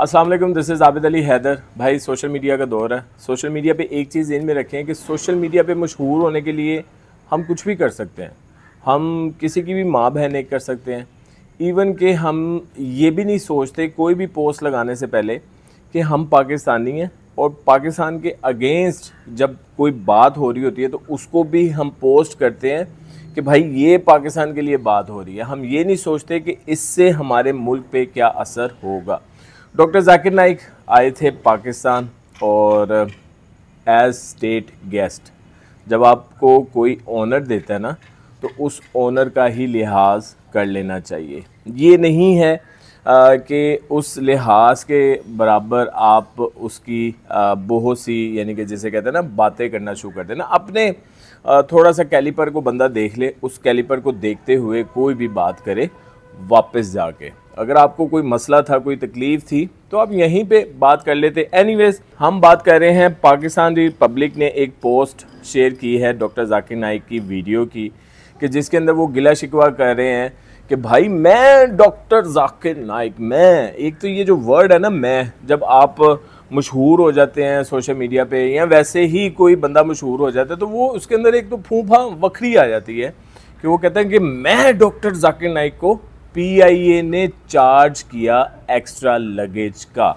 Aslam this is Abid Ali Haider भाई social media का दौर है सोशल मीडिया पे एक चीज़ इन में रखें कि सोशल मीडिया पे मशहूर होने के लिए हम कुछ भी कर सकते हैं हम किसी की भी माँ बहन एक कर सकते हैं इवन के हम ये भी नहीं सोचते कोई भी पोस्ट लगाने से पहले कि हम पाकिस्तानी हैं और पाकिस्तान के अगेंस्ट जब कोई बात हो रही होती है तो उसको भी हम पोस्ट करते हैं कि भाई ये पाकिस्तान के लिए बात हो रही है हम ये नहीं सोचते कि इससे हमारे मुल्क पे क्या असर होगा डॉक्टर जाकिर नाइक आए थे पाकिस्तान और एज स्टेट गेस्ट जब आपको कोई ऑनर देता है ना तो उस ऑनर का ही लिहाज कर लेना चाहिए ये नहीं है uh, कि उस लिहाज के बराबर आप उसकी uh, बहुत सी यानी कि जैसे कहते हैं ना बातें करना शुरू कर देना अपने uh, थोड़ा सा कैलिपर को बंदा देख ले उस कैलिपर को देखते हुए कोई भी बात करे वापस जाके अगर आपको कोई मसला था कोई तकलीफ़ थी तो आप यहीं पे बात कर लेते एनीवेज हम बात कर रहे हैं पाकिस्तान रिपब्लिक ने एक पोस्ट शेयर की है डॉक्टर जाकिर नाइक की वीडियो की कि जिसके अंदर वो गिला शिकवा कर रहे हैं कि भाई मैं डॉक्टर जाकिर नाइक मैं एक तो ये जो वर्ड है ना मैं जब आप मशहूर हो जाते हैं सोशल मीडिया पे या वैसे ही कोई बंदा मशहूर हो जाता है तो वो उसके अंदर एक तो फूफा वखरी आ जाती है कि वो कहते हैं कि मैं डॉक्टर जाकिर नाइक को पीआईए ने चार्ज किया एक्स्ट्रा लगेज का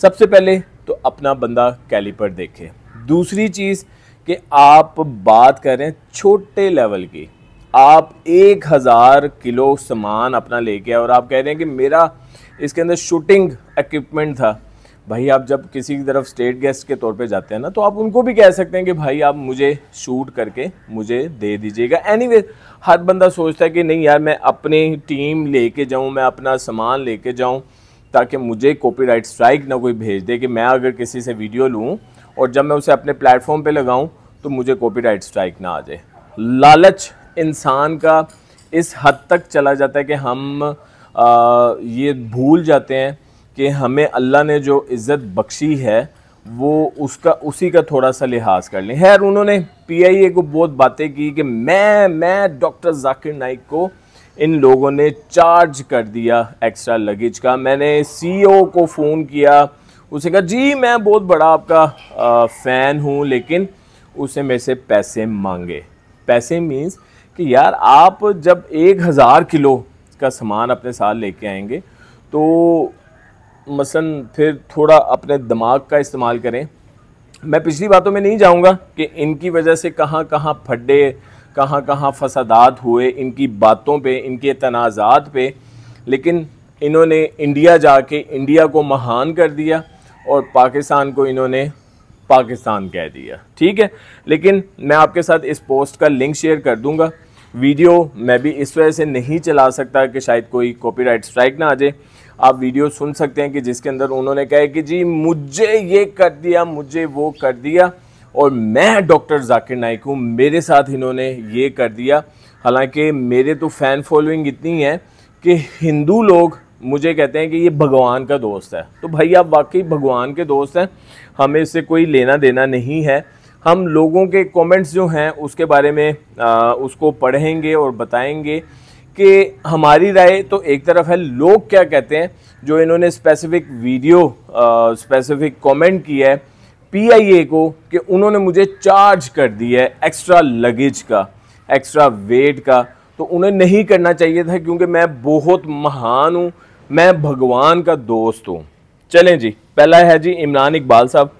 सबसे पहले तो अपना बंदा कैलिपर देखे दूसरी चीज़ कि आप बात कर रहे हैं छोटे लेवल की आप एक हज़ार किलो सामान अपना लेके आए और आप कह रहे हैं कि मेरा इसके अंदर शूटिंग इक्विपमेंट था भाई आप जब किसी की तरफ स्टेट गेस्ट के तौर पे जाते हैं ना तो आप उनको भी कह सकते हैं कि भाई आप मुझे शूट करके मुझे दे दीजिएगा एनी anyway, हर बंदा सोचता है कि नहीं यार मैं अपनी टीम लेके जाऊँ मैं अपना सामान लेके जाऊँ ताकि मुझे कॉपीराइट स्ट्राइक ना कोई भेज दे कि मैं अगर किसी से वीडियो लूँ और जब मैं उसे अपने प्लेटफॉर्म पर लगाऊँ तो मुझे राइट स्ट्राइक ना आ जाए लालच इंसान का इस हद तक चला जाता है कि हम आ, ये भूल जाते हैं कि हमें अल्लाह ने जो इज़्ज़त बख्शी है वो उसका उसी का थोड़ा सा लिहाज कर लें खैर उन्होंने पीआईए को बहुत बातें की कि मैं मैं डॉक्टर जाकिर नाइक को इन लोगों ने चार्ज कर दिया एक्स्ट्रा लगेज का मैंने सीईओ को फ़ोन किया उसे कहा जी मैं बहुत बड़ा आपका फ़ैन हूँ लेकिन उसे मेरे से पैसे मांगे पैसे मीन्स कि यार आप जब एक हज़ार किलो का सामान अपने साथ लेके आएंगे तो मसन फिर थोड़ा अपने दिमाग का इस्तेमाल करें मैं पिछली बातों में नहीं जाऊंगा कि इनकी वजह से कहाँ कहाँ फड्डे कहाँ कहाँ फसादात हुए इनकी बातों पे इनके तनाज़ात पे लेकिन इन्होंने इंडिया जाके इंडिया को महान कर दिया और पाकिस्तान को इन्होंने पाकिस्तान कह दिया ठीक है लेकिन मैं आपके साथ इस पोस्ट का लिंक शेयर कर दूंगा वीडियो मैं भी इस वजह से नहीं चला सकता कि शायद कोई कॉपीराइट स्ट्राइक ना आ जाए आप वीडियो सुन सकते हैं कि जिसके अंदर उन्होंने कहा कि जी मुझे ये कर दिया मुझे वो कर दिया और मैं डॉक्टर जाकिर नाइक हूँ मेरे साथ इन्होंने ये कर दिया हालांकि मेरे तो फ़ैन फॉलोइंग इतनी है कि हिंदू लोग मुझे कहते हैं कि ये भगवान का दोस्त है तो भाई आप वाकई भगवान के दोस्त हैं हमें इससे कोई लेना देना नहीं है हम लोगों के कमेंट्स जो हैं उसके बारे में आ, उसको पढ़ेंगे और बताएंगे कि हमारी राय तो एक तरफ है लोग क्या कहते हैं जो इन्होंने स्पेसिफिक वीडियो स्पेसिफिक कमेंट किया है पीआईए को कि उन्होंने मुझे चार्ज कर दिया है एक्स्ट्रा लगेज का एक्स्ट्रा वेट का तो उन्हें नहीं करना चाहिए था क्योंकि मैं बहुत महान हूँ मैं भगवान का दोस्त हूँ चलें जी पहला है जी इमरान इकबाल साहब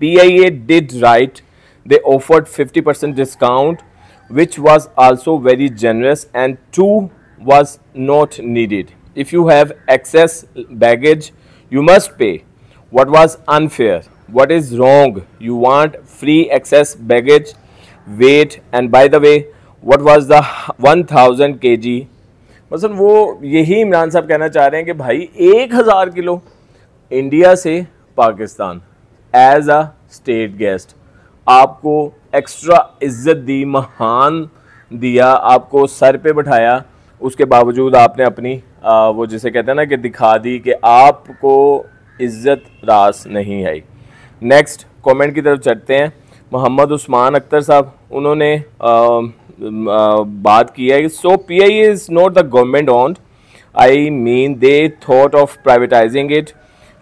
P I A did right they offered fifty percent discount which was also very generous and two was not needed. If you have excess baggage, you must pay. What was unfair? What is wrong? You want free excess baggage, weight and by the way, what was the 1000 kg? मसल वो यही इमरान साहब कहना चाह रहे हैं कि भाई एक हज़ार किलो इंडिया से Pakistan as a state guest आपको एक्स्ट्रा इज्जत दी महान दिया आपको सर पे बैठाया उसके बावजूद आपने अपनी आ, वो जिसे कहते हैं ना कि दिखा दी कि आपको इज्जत रास नहीं आई नेक्स्ट कमेंट की तरफ चढ़ते हैं मोहम्मद उस्मान अख्तर साहब उन्होंने बात की है so P I is not the government on I mean they thought of privatizing it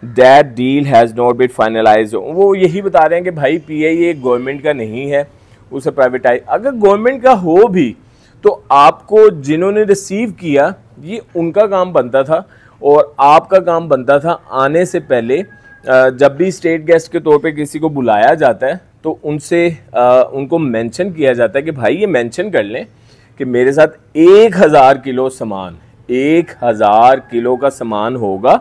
that deal has not been finalize वो यही बता रहे हैं कि भाई पी आई ए गवर्नमेंट का नहीं है उसे प्राइवेटाइज अगर गवर्नमेंट का हो भी तो आपको जिन्होंने रिसीव किया ये उनका काम बनता था और आपका काम बनता था आने से पहले जब भी स्टेट गेस्ट के तौर पे किसी को बुलाया जाता है तो उनसे उनको मेंशन किया जाता है कि भाई ये मेंशन कर लें कि मेरे साथ एक हज़ार किलो सामान एक हज़ार किलो का सामान होगा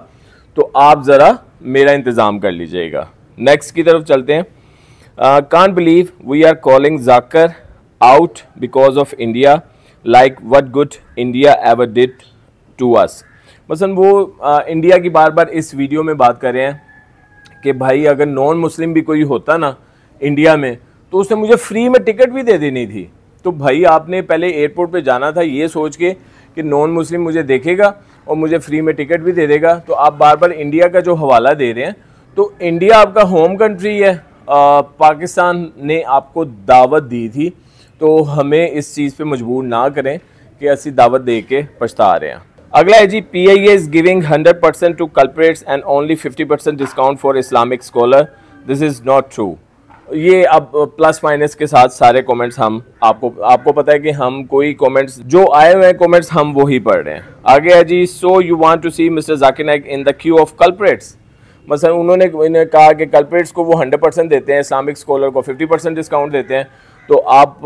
तो आप ज़रा मेरा इंतज़ाम कर लीजिएगा नेक्स्ट की तरफ चलते हैं can believe we are calling जाकर out because of India like what good India ever did to us मसन वो आ, uh, इंडिया की बार बार इस वीडियो में बात कर रहे हैं कि भाई अगर नॉन मुस्लिम भी कोई होता ना इंडिया में तो उसने मुझे फ्री में टिकट भी दे देनी थी तो भाई आपने पहले एयरपोर्ट पे जाना था ये सोच के कि नॉन मुस्लिम मुझे देखेगा और मुझे फ्री में टिकट भी दे देगा तो आप बार बार इंडिया का जो हवाला दे रहे हैं तो इंडिया आपका होम कंट्री है आ, पाकिस्तान ने आपको दावत दी थी तो हमें इस चीज़ पे मजबूर ना करें कि ऐसी दावत दे के पछता रहे हैं अगला है जी P I is giving hundred percent to corporates and only fifty percent discount for Islamic scholar this is not true ये अब प्लस माइनस के साथ सारे कमेंट्स हम आपको आपको पता है कि हम कोई कमेंट्स जो आए हुए हैं कमेंट्स हम वो ही पढ़ रहे हैं आगे है जी so you want to see mister Zakir Naik in the queue of corporates मसलन उन्होंने इन्हें कहा कि कल्परेट्स को वो हंड्रेड परसेंट देते हैं इस्लामिक स्कॉलर को फिफ्टी परसेंट डिस्काउंट देते हैं तो आप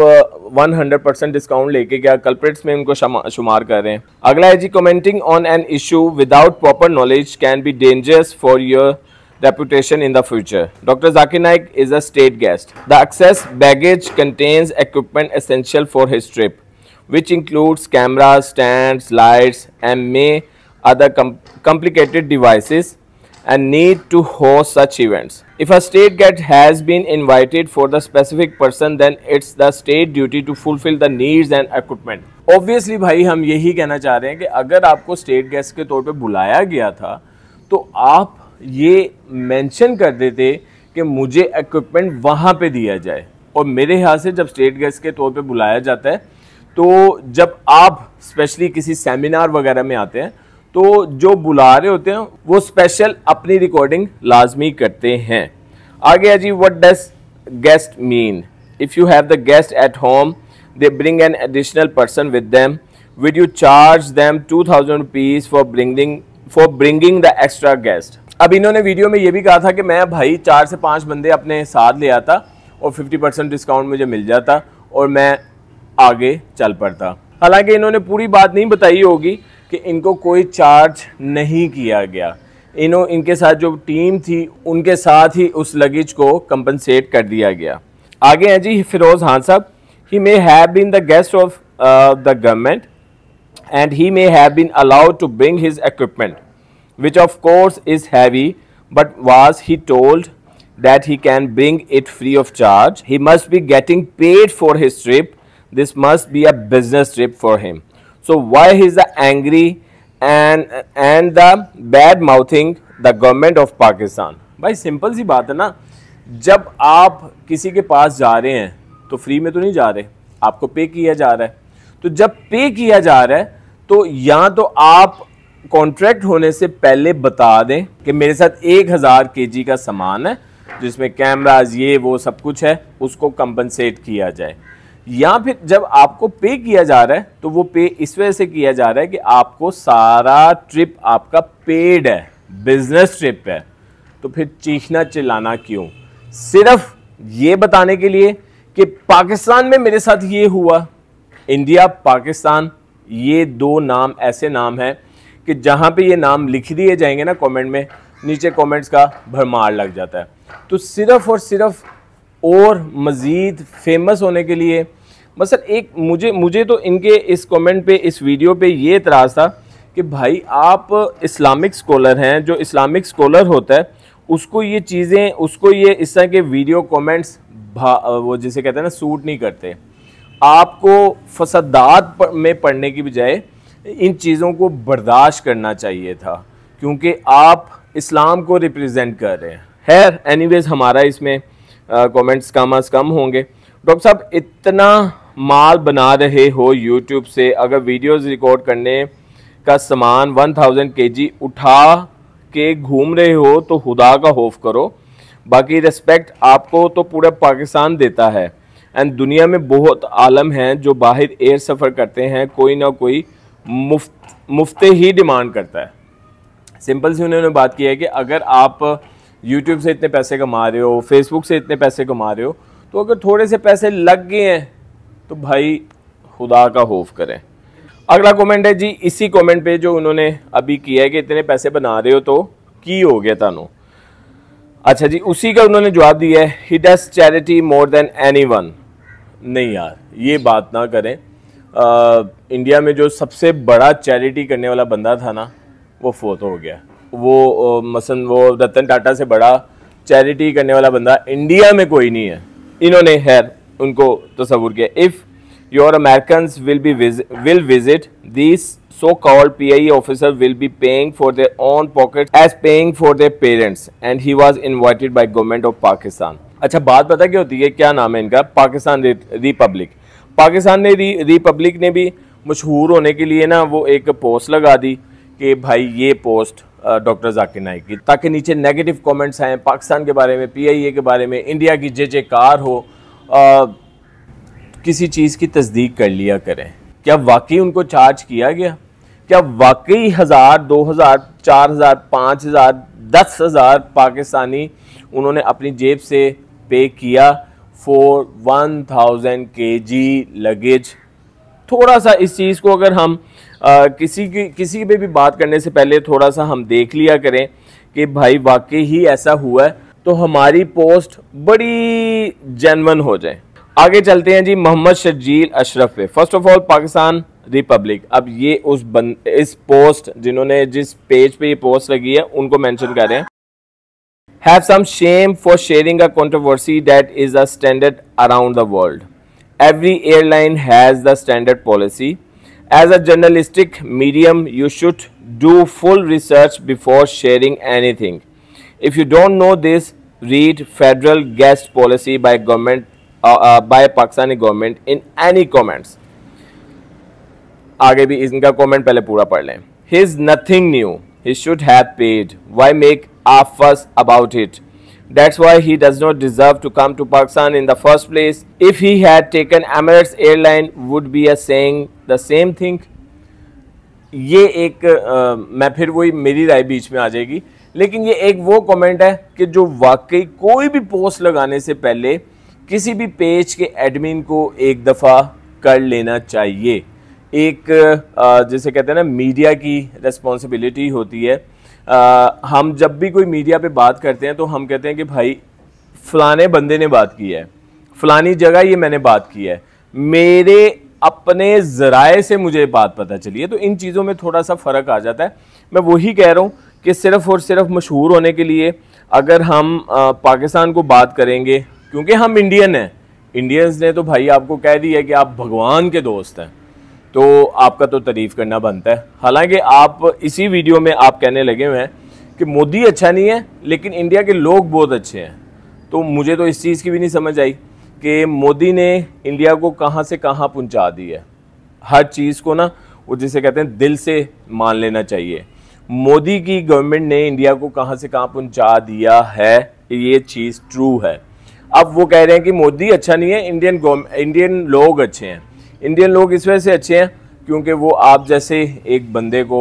वन हंड्रेड परसेंट डिस्काउंट लेके क्या कल्परेट्स में उनको शुमार कर रहे हैं अगला है जी commenting on an issue without proper knowledge can be dangerous for your reputation in the future. Dr. Zakir Naik is a state guest. The access baggage contains equipment essential for his trip, which includes cameras, stands, lights, and may other com complicated devices and need to host such events. If a state guest has been invited for the specific person then it's the state duty to fulfill the needs and equipment. Obviously भाई हम यही कहना चाह रहे हैं कि अगर आपको state guest के तौर पे बुलाया गया था तो आप ये मेंशन कर देते कि मुझे इक्विपमेंट वहाँ पे दिया जाए और मेरे यहाँ से जब स्टेट गेस्ट के तौर पे बुलाया जाता है तो जब आप स्पेशली किसी सेमिनार वगैरह में आते हैं तो जो बुला रहे होते हैं वो स्पेशल अपनी रिकॉर्डिंग लाजमी करते हैं आगे है जी what does guest mean if you have the guest at home they bring an additional person with them would you charge them two thousand rupees for bringing for bringing the extra guest अब इन्होंने video में ये भी कहा था कि मैं भाई चार से पाँच बंदे अपने साथ ले आता और 50 परसेंट डिस्काउंट मुझे मिल जाता और मैं आगे चल पड़ता हालांकि इन्होंने पूरी बात नहीं बताई होगी कि इनको कोई चार्ज नहीं किया गया इन्हों इनके साथ जो टीम थी उनके साथ ही उस लगेज को कंपनसेट कर दिया गया आगे हैं जी फिरोज़ हान साहब he may have been the guest of the government and he may have been allowed to bring his equipment which of course is heavy, but was he told that he can bring it free of charge? He must be getting paid for his trip. This must be a business trip for him. So why he is angry and and the bad mouthing the government of Pakistan? भाई simple सी बात है ना जब आप किसी के पास जा रहे हैं तो फ्री में तो नहीं जा रहे आपको पे किया जा रहा है तो जब पे किया जा रहा है तो या तो आप कॉन्ट्रैक्ट होने से पहले बता दें कि मेरे साथ एक हज़ार के का सामान है जिसमें कैमराज ये वो सब कुछ है उसको कंपनसेट किया जाए या फिर जब आपको पे किया जा रहा है तो वो पे इस वजह से किया जा रहा है कि आपको सारा ट्रिप आपका पेड है बिजनेस ट्रिप है तो फिर चीखना चिल्लाना क्यों सिर्फ ये बताने के लिए कि पाकिस्तान में मेरे साथ ये हुआ इंडिया पाकिस्तान ये दो नाम ऐसे नाम हैं कि जहाँ पे ये नाम लिख दिए जाएंगे ना कमेंट में नीचे कमेंट्स का भरमार लग जाता है तो सिर्फ और सिर्फ और मज़ीद फेमस होने के लिए सर एक मुझे मुझे तो इनके इस कमेंट पे इस वीडियो पे ये एतराज़ था कि भाई आप इस्लामिक स्कॉलर हैं जो इस्लामिक स्कॉलर होता है उसको ये चीज़ें उसको ये इस तरह के वीडियो कमेंट्स वो जिसे कहते हैं ना सूट नहीं करते आपको फसादात में पढ़ने की बजाय इन चीज़ों को बर्दाश्त करना चाहिए था क्योंकि आप इस्लाम को रिप्रेजेंट कर रहे हैं खैर एनी हमारा इसमें कमेंट्स कम अज़ कम होंगे डॉक्टर साहब इतना माल बना रहे हो यूट्यूब से अगर वीडियोस रिकॉर्ड करने का सामान वन थाउजेंड के जी उठा के घूम रहे हो तो खुदा का होफ़ करो बाकी रिस्पेक्ट आपको तो पूरा पाकिस्तान देता है एंड दुनिया में बहुत आलम हैं जो बाहर एयर सफ़र करते हैं कोई ना कोई मुफ्त मुफ्ते ही डिमांड करता है सिंपल सी उन्होंने बात की है कि अगर आप यूट्यूब से इतने पैसे कमा रहे हो फेसबुक से इतने पैसे कमा रहे हो तो अगर थोड़े से पैसे लग गए हैं तो भाई खुदा का खौफ करें अगला कमेंट है जी इसी कमेंट पे जो उन्होंने अभी किया है कि इतने पैसे बना रहे हो तो की हो गया थानू अच्छा जी उसी का उन्होंने जवाब दिया है he does charity more than any नहीं यार ये बात ना करें इंडिया में जो सबसे बड़ा चैरिटी करने वाला बंदा था ना वो फोत हो गया वो मसन वो रतन टाटा से बड़ा चैरिटी करने वाला बंदा इंडिया में कोई नहीं है इन्होंने खैर उनको तस्वूर किया if your American will be will visit this so call P I officer will be paying for their own pocket as paying for their parents and he was invited by government of Pakistan अच्छा बात पता क्या होती है क्या नाम है इनका पाकिस्तान रिपब्लिक पाकिस्तान ने रिपब्लिक ने भी मशहूर होने के लिए ना वो एक पोस्ट लगा दी कि भाई ये पोस्ट डॉक्टर जाकिर नाइक की ताकि नीचे नेगेटिव कमेंट्स आएँ पाकिस्तान के बारे में पीआईए के बारे में इंडिया की जे जे कार हो आ, किसी चीज़ की तस्दीक कर लिया करें क्या वाकई उनको चार्ज किया गया क्या वाकई हज़ार दो हज़ार चार हज़ार पाँच हज़ार दस हज़ार पाकिस्तानी उन्होंने अपनी जेब से पे किया फॉर वन थाउजेंड के जी लगेज थोड़ा सा इस चीज़ को अगर हम आ, किसी की किसी पे भी बात करने से पहले थोड़ा सा हम देख लिया करें कि भाई वाकई ही ऐसा हुआ है तो हमारी पोस्ट बड़ी जेनवन हो जाए आगे चलते हैं जी मोहम्मद शजील अशरफ पे first of all Pakistan republic अब ये उस बन इस पोस्ट जिन्होंने जिस पेज पे ये पोस्ट लगी है उनको मेंशन कर रहे हैं have some shame for sharing a controversy that is a standard around the world. Every airline has the standard policy. As a journalistic medium, you should do full research before sharing anything. If you don't know this, read Federal Guest Policy by government uh, uh, by Pakistani government in any comments. आगे भी comment पहले पूरा पढ़ लें. He is nothing new. He should have paid. Why make are fussed about it. That's why he does not deserve to come to Pakistan in the first place. If he had taken Emirates airline, would be a saying the same thing. ये एक आ, मैं फिर वही मेरी राय बीच में आ जाएगी लेकिन ये एक वो कमेंट है कि जो वाकई कोई भी पोस्ट लगाने से पहले किसी भी पेज के एडमिन को एक दफ़ा कर लेना चाहिए एक आ, जैसे कहते हैं ना मीडिया की रिस्पॉन्सिबिलिटी होती है आ, हम जब भी कोई मीडिया पे बात करते हैं तो हम कहते हैं कि भाई फलाने बंदे ने बात की है फलानी जगह ये मैंने बात की है मेरे अपने ज़राए से मुझे बात पता चली है तो इन चीज़ों में थोड़ा सा फ़र्क आ जाता है मैं वही कह रहा हूँ कि सिर्फ़ और सिर्फ मशहूर होने के लिए अगर हम आ, पाकिस्तान को बात करेंगे क्योंकि हम इंडियन हैं इंडियंस ने तो भाई आपको कह दिया कि आप भगवान के दोस्त हैं तो आपका तो तारीफ़ करना बनता है हालांकि आप इसी वीडियो में आप कहने लगे हुए हैं कि मोदी अच्छा नहीं है लेकिन इंडिया के लोग बहुत अच्छे हैं तो मुझे तो इस चीज़ की भी नहीं समझ आई कि मोदी ने इंडिया को कहाँ से कहाँ पहुँचा दी है हर चीज़ को ना वो जिसे कहते हैं दिल से मान लेना चाहिए मोदी की गवर्नमेंट ने इंडिया को कहाँ से कहाँ पहुँचा दिया है ये चीज़ ट्रू है अब वो कह रहे हैं कि मोदी अच्छा नहीं है इंडियन इंडियन लोग अच्छे हैं इंडियन लोग इस वजह से अच्छे हैं क्योंकि वो आप जैसे एक बंदे को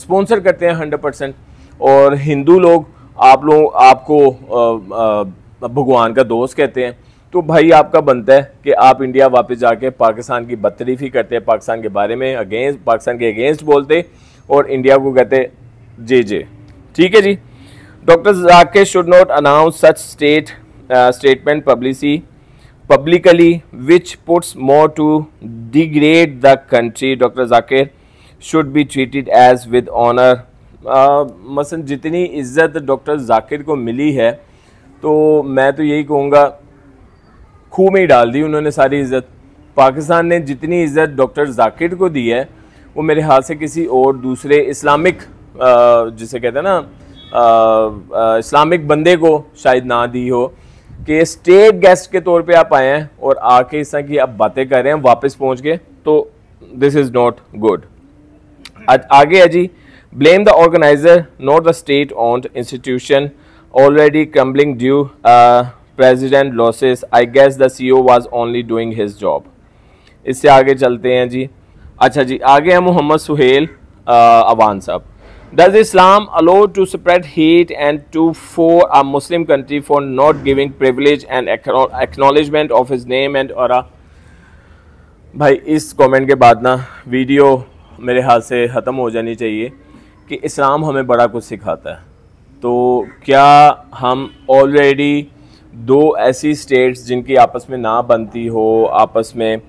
स्पॉन्सर करते हैं हंड्रेड परसेंट और हिंदू लोग आप लोग आपको भगवान का दोस्त कहते हैं तो भाई आपका बनता है कि आप इंडिया वापस जाके पाकिस्तान की बदतरीफ ही करते हैं पाकिस्तान के बारे में अगेंस्ट पाकिस्तान के अगेंस्ट बोलते और इंडिया को कहते जे जे ठीक है जी doctor Zakir should not announce such state statement publicly publicly which puts more to degrade the country Dr. Zakir should be treated as with honor uh, मसन जितनी इज्जत डॉक्टर जाकिर को मिली है तो मैं तो यही कहूँगा खूह में ही डाल दी उन्होंने सारी इज्जत पाकिस्तान ने जितनी इज्जत डॉक्टर जाकिर को दी है वो मेरे हाथ से किसी और दूसरे इस्लामिक जिसे कहते हैं ना इस्लामिक बंदे को शायद ना दी हो कि स्टेट गेस्ट के तौर पे आप आए हैं और आके इस तरह की आप बातें कर रहे हैं वापस पहुंच गए तो दिस इज़ नॉट गुड आगे है जी blame the organizer not the state owned institution already crumbling due president losses I guess the C O was only doing his job इससे आगे चलते हैं जी अच्छा जी आगे हैं मोहम्मद सुहेल uh, अवान साहब Does Islam allow to spread hate and to for a Muslim country for not giving privilege and acknowledgement of his name and aura? भाई इस कमेंट के बाद ना वीडियो मेरे हाथ से ख़त्म हो जानी चाहिए कि इस्लाम हमें बड़ा कुछ सिखाता है तो क्या हम ऑलरेडी दो ऐसी स्टेट्स जिनकी आपस में ना बनती हो आपस में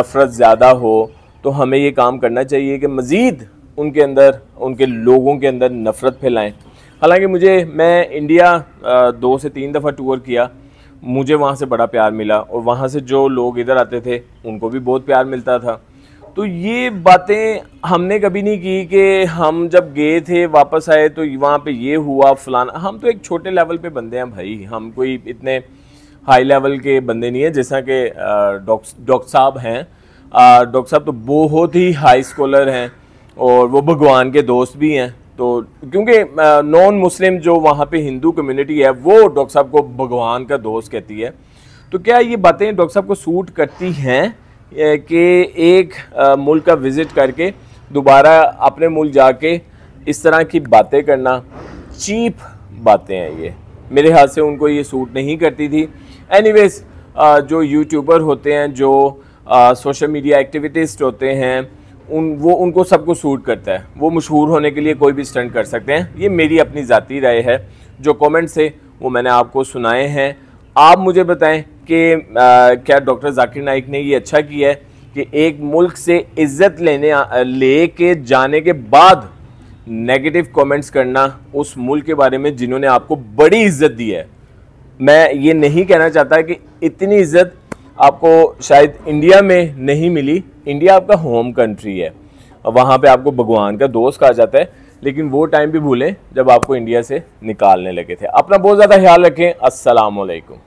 नफ़रत ज़्यादा हो तो हमें ये काम करना चाहिए कि मज़ीद उनके अंदर उनके लोगों के अंदर नफ़रत फैलाएं हालांकि मुझे मैं इंडिया दो से तीन दफ़ा टूर किया मुझे वहाँ से बड़ा प्यार मिला और वहाँ से जो लोग इधर आते थे उनको भी बहुत प्यार मिलता था तो ये बातें हमने कभी नहीं की कि हम जब गए थे वापस आए तो वहाँ पे ये हुआ फलाना हम तो एक छोटे लेवल पे बंदे हैं भाई हम कोई इतने हाई लेवल के बंदे नहीं हैं जैसा कि डॉक्टर साहब हैं डॉक्टर साहब तो बहुत ही हाई स्कॉलर हैं और वो भगवान के दोस्त भी हैं तो क्योंकि नॉन मुस्लिम जो वहाँ पे हिंदू कम्युनिटी है वो डॉक्टर साहब को भगवान का दोस्त कहती है तो क्या ये बातें डॉक्टर साहब को सूट करती हैं कि एक मुल्क का विज़िट करके दोबारा अपने मुल्क जाके इस तरह की बातें करना चीप बातें हैं ये मेरे हाथ से उनको ये सूट नहीं करती थी एनीवेज जो यूट्यूबर होते हैं जो सोशल मीडिया एक्टिविटिस्ट होते हैं उन वो उनको सबको सूट करता है वो मशहूर होने के लिए कोई भी स्टंट कर सकते हैं ये मेरी अपनी ज़ाती राय है जो कमेंट से वो मैंने आपको सुनाए हैं आप मुझे बताएं कि क्या डॉक्टर जाकिर नाइक ने ये अच्छा किया है कि एक मुल्क से इज़्ज़त लेने ले के जाने के बाद नेगेटिव कमेंट्स करना उस मुल्क के बारे में जिन्होंने आपको बड़ी इज़्ज़त दी है मैं ये नहीं कहना चाहता कि इतनी इज़्ज़त आपको शायद इंडिया में नहीं मिली इंडिया आपका होम कंट्री है और वहाँ पे आपको भगवान का दोस्त कहा जाता है लेकिन वो टाइम भी भूलें जब आपको इंडिया से निकालने लगे थे अपना बहुत ज़्यादा ख्याल रखें असलकम